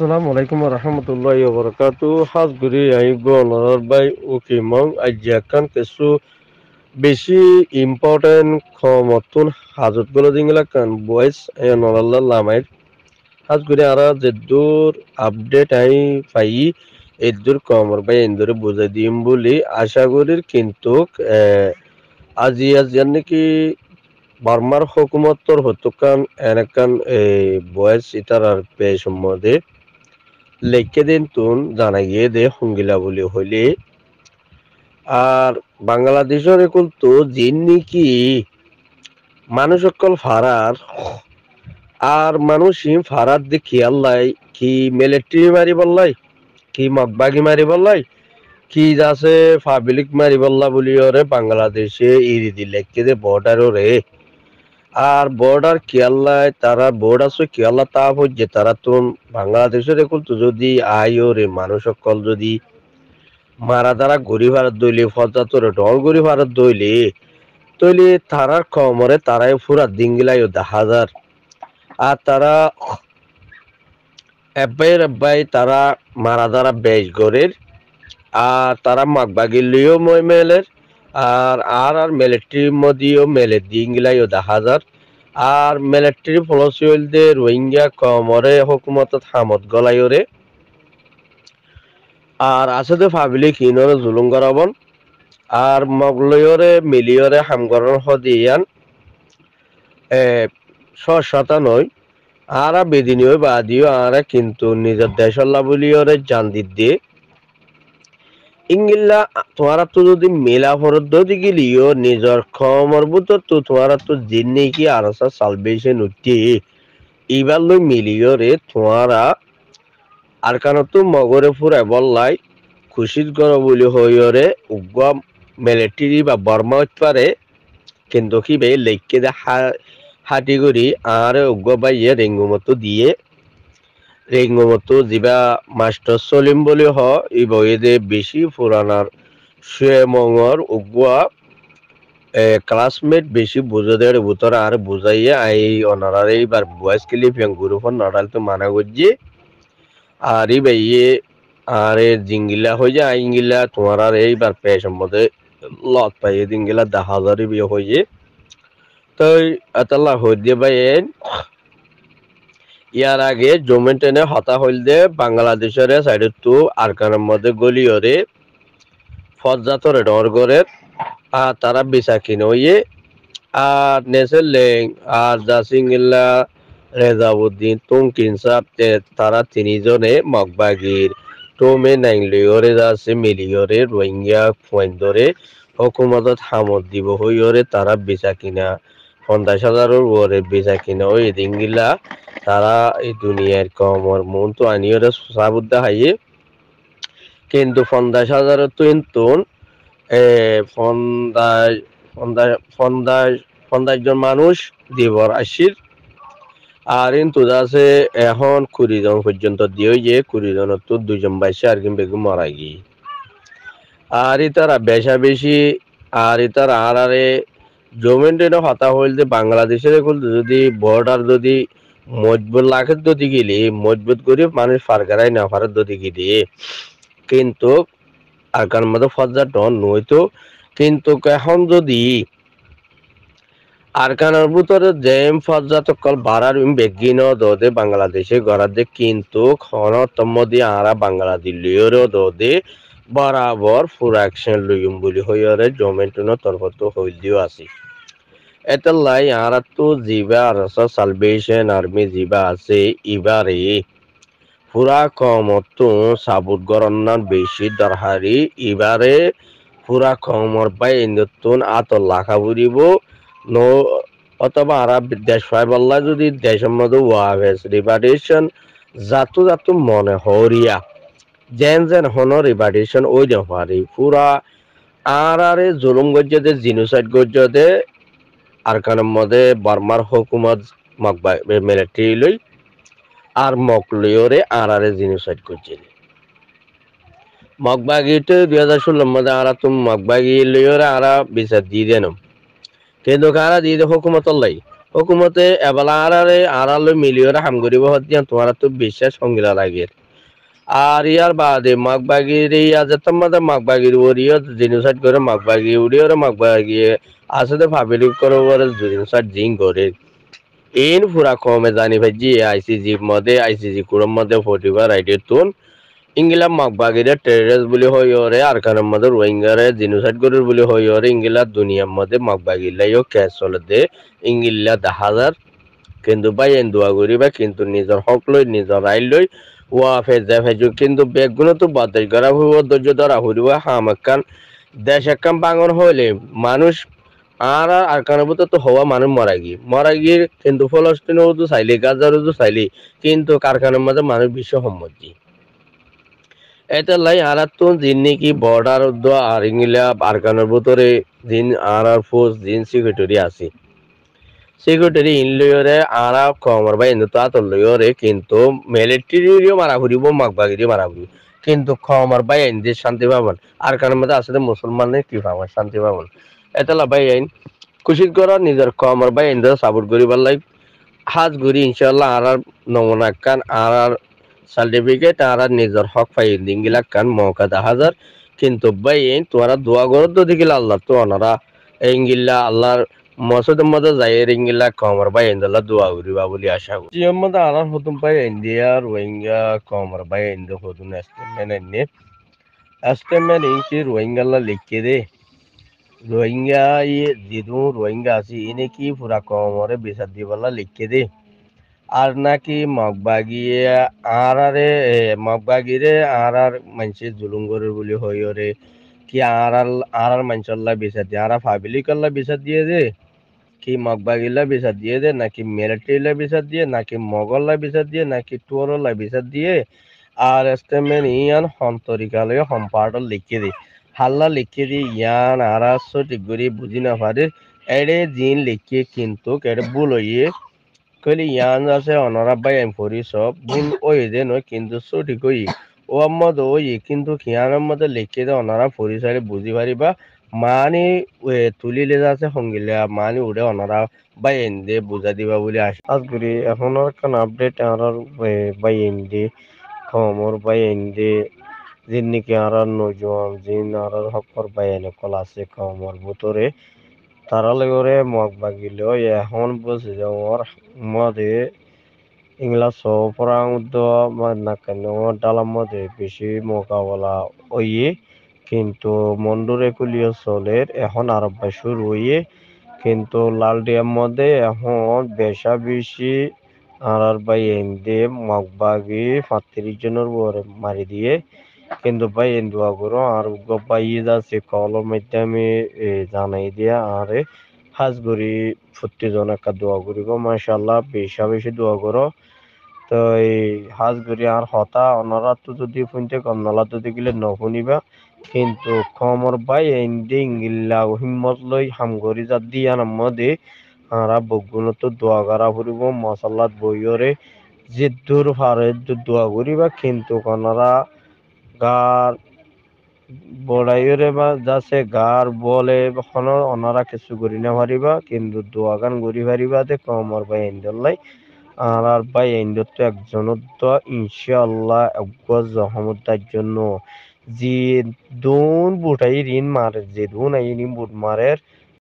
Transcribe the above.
আসসালামু আলাইকুম রহমতুল্লাহ বরকাত হাজ আহিব আইবনার বাই ওকে মং আজ্ঞাকান কিছু বেশি ইম্পর্টেন্ট খমতুন হাজত গুলো দিঙ্গলা কান বয়েস নলাল্লা লামাইর হাজ গুরি আর যেদূর আপডেট আই পাই এদূর কমর বাই এন্দুরে বুঝাই দিম বলি আশা করির কিন্তু আজি আজ নাকি বার্মার হকুমতর হতুকান এনেকান এই বয়স ইটার আর পেয়ে সম্বন্ধে লেখকে দিন তুন জানাইয়ে দে হঙ্গিলা বলি হইলে আর বাংলাদেশের এখন তো জিন্নি কি মানুষ সকল ফারার আর মানুষ ফারার দেখি আল্লাহ কি মিলিটারি মারি বললাই কি মগবাগি মারি বললাই কি আছে পাবলিক মারি বললা বলি ওরে বাংলাদেশে ইরিদি লেখকে দে বর্ডার রে আর বর্ডার কেয়াল্লায় তারা বোর্ড আছে কেয়াল্লা তা হচ্ছে তারা তো বাংলাদেশের এখন তো যদি আয়ো রে মানুষ সকল যদি মারা তারা গড়ি ভারত দইলে ফজাতরে ডল গড়ি ভারত দইলে তৈলি তারার কমরে তারাই ফুরা দিন দেখা হাজার আর তারা এব্বাই রব্বাই তারা মারা তারা বেশ গরের আর তারা মাগবাগির লিও মেলের আর আর আর মেলেট্রি মদিও মেলে দিংলাইও দেখা যার আর মিলিটারি ফলসিয়ল দে রোহিঙ্গা কমরে হকুমতত হামত রে আর আছে তো পাবলিক ইনরে জুলুম গরাবন আর মগলয়রে মিলিয়রে হামগরণ হদিয়ান সশতা নয় আর বেদিনীয় বাদিও আর কিন্তু নিজের দেশল্লা বলিয়রে জান দিয়ে ইংগিল্লা তোমারাতো যদি মেলা ফরদ্দি গেলিও নিজৰ খমৰ বুটতো তোমারাতো জিন্নি কি আরসা সালবেশে নুটি ইবার লৈ মিলিও রে তোমারা আর কানতো মগরে ফুরাই বললাই খুশিত গর বলি রে উগ্র মেলেটিরি বা বর্মা পারে কিন্তু কি বে লেখকে হাটি করি আর উগ্র বাইয়ে রেঙ্গুমতো দিয়ে রেঙ্গমতো জিবা মাস্টর সলিম বলি হ ই ইবয়েদে বেশি ফুরানার সুয়েমঙর উগুয়া ক্লাসমেট বেশি বুঝে দেয় আর বুঝাইয়ে আই অনারার এইবার বয়স কেলি ফেঙ্গুর ফোন নাড়াল তো মানা করছি আর ই বাইয়ে আর জিঙ্গিলা হয়ে যায় আইঙ্গিলা তোমার আর এইবার পেয়ে সম্বন্ধে লত পাইয়ে দিঙ্গিলা দেখা যারি বিয়ে হয়ে তো আতাল্লাহ হয়ে দিয়ে ইয়ার আগে টেনে হতা দে বাংলাদেশের সাইড টু আরকানের মধ্যে গলিওরে ফজাতরে ডর করে আর তারা বিছা কিনে হইয়ে আর নেসের লেং আর জাসিংলা রেজাউদ্দিন তুমকিন সাপতে তারা তিনজনে মগবাগির টোমে নাইংলিওরে আছে মিলিওরে রোহিঙ্গা ফুয়েন্দরে হকুমতত হামত দিব হইরে তারা বেচা কিনা পঞ্চাশ হাজারের উপরে বেচা কিনা ওই দিনগুলা তারা এই দুনিয়ার কমর মন তো আনিও সাবুদ্দা হাইয়ে কিন্তু পঞ্চাশ হাজার তো কিন্তু পঞ্চাশ পঞ্চাশ জন মানুষ দিবর আসির আর কিন্তু আছে এখন কুড়ি জন পর্যন্ত দিয়ে যে কুড়ি জনের তো দুজন বাইশে আর কিন্তু বেগু মারা গিয়ে আর ই তারা বেশা বেশি আর ই তারা আর আরে জমেন্টেন কথা হইল যে বাংলাদেশের এখন যদি বর্ডার যদি মজবুত লাখের দি গেলে মজবুত করে মানুষ পার করাই না পারার দি গেলে কিন্তু আগের মতো নই তো কিন্তু এখন যদি আরকানের ভিতরে জেম পর্যটকল বাড়ার বেগিন দে বাংলাদেশে গড়া দে কিন্তু খনতম দিয়ে আরা বাংলাদেশ লিওর দে বরাবর ফুরাকশন একশন লইম বুলি হইরে জমেন্টুনো তরফত হইল দিও আসি এটা লাই আরাতো জিবা রস সালভেশন আর্মি জিবা আছে ইবারে পুরা কমতো সাবুত গরন্নার বেশি দরহারি ইবারে পুরা কমর পাই ইন্দুতুন আত লাখা বুরিব নো অথবা আরা দেশ পাই বললা যদি দেশের মধ্যে ওয়াভেস রিভার্টেশন জাতু জাতু মনে হরিয়া যেন যেন হনর রিপার্টেশন ওই দেওয়া পারি পুরা আর আর জুলুম গজ্জতে জিনোসাইড গজ্জতে আর কারণের মধ্যে বার্মার হকুমত মক মিলিটারি লই আর মক লইরে আর আরে জিনোসাইড গজ্জে মগবাগিতে দুই হাজার ষোলোর মধ্যে আর তুম মগবাগি লইরে আর বিচার দিয়ে দেন কিন্তু কারা দিয়ে দে হকুমত লাই হুকুমতে এবেলা আর আর লই মিলিয়রে হাম করিব হতিয়ান তোমার তো বিশ্বাস সঙ্গিলা লাগিয়ে আর বাদে মাকবাগির ইয়া যেতাম মাদা মাকবাগির ওরিও জিনুসাইড করে মাকবাগি উড়িওরে মাকবাগি আসলে ফাবিলি করে করে জিনুসাইড জিং করে এন ফুরা কমে জানি ভাইজি আইসিজি মধ্যে জি কুরম মধ্যে ফটিবার আইডি তুন ইংলা মাকবাগিরে টেরেস বলি হই ওরে আর কারণ মধ্যে রোহিঙ্গারে জিনুসাইড করে বলি হই ওরে ইংলা দুনিয়ার মধ্যে মাকবাগিলাইও ক্যাশ চলে দে ইংলা দা হাজার কিন্তু ভাই এন্দুয়া করি বা কিন্তু নিজের হক লই নিজের আইল লই কিন্তু বেগগুলো তো বাতিল করা হইব ধৈর্য ধরা হইব হাম একখান দেশ একখান বাঙন হইলে মানুষ আর আর কারণবত তো হওয়া মানুষ মারা গিয়ে মারা গিয়ে কিন্তু ফলস্তিনও তো চাইলি গাজারও তো চাইলি কিন্তু কারখানার মাঝে মানুষ বিশ্ব সম্মতি এটা লাই আরাত তো জিন নাকি বর্ডার আর ইংলা আর কারণের ভিতরে জিন আর আর ফোর্স জিন সিকিউরিটি আছে ইন ইনলয়রে আরা কমর বা ইন্দু তাতর লয়রে কিন্তু মিলিটারিও মারা মাঘ মাকবাগিরি মারা ঘুরি কিন্তু কমর বা আইন যে শান্তি ভাবন আর কারণ মধ্যে আসলে মুসলমানের কি ভাবন শান্তি ভাবন এতলা ভাই আইন কুশিত কর নিজের কমর বা ইন্দু সাপোর্ট করিবার লাইক হাজ ঘুরি ইনশাল্লাহ আর আর নমুনা কান আর আর সার্টিফিকেট আর আর নিজের হক পাই দিঙ্গিলা কান মৌকা দা হাজার কিন্তু ভাই আইন তোমরা দোয়া করো দিকে দেখিলা আল্লাহ তো অনারা এঙ্গিল্লা আল্লাহর মসজিদ মধ্যে যাই রিঙ্গিলা কমর বাই ইন্দলা দোয়া উরিবা বলি আশা করি জিয়ম মধ্যে আনার হতুম পাই ইন্ডিয়া রোহিঙ্গা কমর বাই ইন্দ হতুন এস্টেমেন এনে এস্টেমেন ইনকি রোহিঙ্গালা লিখকে দে রোহিঙ্গা ই যেদু রোহিঙ্গা আছে এনে কি পুরা কমরে বিচার দিবালা লিখকে দে আর নাকি মগবাগিয়ে আর আরে মগবাগিরে আর আর মানুষে জুলুম করে বলি হইরে কি আর আর আর মানুষল্লা বিচার দিয়ে আর ফাবিলিকল্লা বিচার দিয়ে দে কি মগবাগিলা বিচার দিয়ে দে নাকি মিলিটারিলা বিচার দিয়ে নাকি মগল্লা বিচার দিয়ে নাকি টুয়ারলা বিচার দিয়ে আর এসতে মেন ইয়ান সন্তরিকালয় সম্পাদন লিখি দি হাল্লা লিখি দি ইয়ান আরাস টিগুরি বুঝি না পারি এড়ে জিন লিখি কিন্তু এড়ে ভুল হইয়ে কলি ইয়ান আছে অনরা বাই আমি ফরি সব ভুল ওই দে নয় কিন্তু সঠিক ওই ও আম্মদ ওই কিন্তু খিয়ানের মধ্যে লিখি দে অনরা ফরি সারি বুঝি পারিবা মানে তুলি লেজা আছে সঙ্গিলে মানে উড়ে অনারা বা এনদে বুঝা দিবা বলে আসে আজগুড়ি এখন আর কান আপডেট আর বা এনদে খমর বা এনদে জিন নাকি আর নজম জিন আর হকর বা এনে কল আছে খমর ভুতরে তারা লগরে মগ বাগিল এখন বসে যে ওর মদে ইংলা সপরাং উদ্দ নাকান ডালার মধ্যে বেশি মোকাবেলা ওই কিন্তু মন্ডুরেকুলীয় চলের এখন আরব্বা শুরু হইয়ে কিন্তু ডিয়ার মধ্যে এখন বেশা বেশি আর ভাই এন্দে মগবাগি ফাত্রিশ জনের বরে মারি দিয়ে কিন্তু ভাই এন্দু করো আর ভাই আছে ইয়ে কলম আমি জানাই দিয়া আর হাজ করি ফুটি জনকা দোয়া করি গো মাশাল্লাহ বেশা বেশি দোয়া করো তো এই হাজ আর হতা অনরা তো যদি ফুনতে কম নলা তো দেখিলে নফুনিবা কিন্তু খমর বাই এন্ডিং ইল্লা হিম্মত লই হামগরি জাত দিয়া নামদে হারা বগুণত দোয়া গারা ফুরিব মশলাত বইয়রে জিদ্দুর ফারে দোয়া করিবা কিন্তু কনারা গার বড়াইরে বা যাছে গার বলে কখন অনারা কিছু করি না পারিবা কিন্তু দোয়া গান করি পারিবা তে কমর বাই এন্ডলাই আর আর বাই তো একজন একজনত ইনশাআল্লাহ একগজ জহমতার জন্য zidun butai rin mar zidun ai rin but marer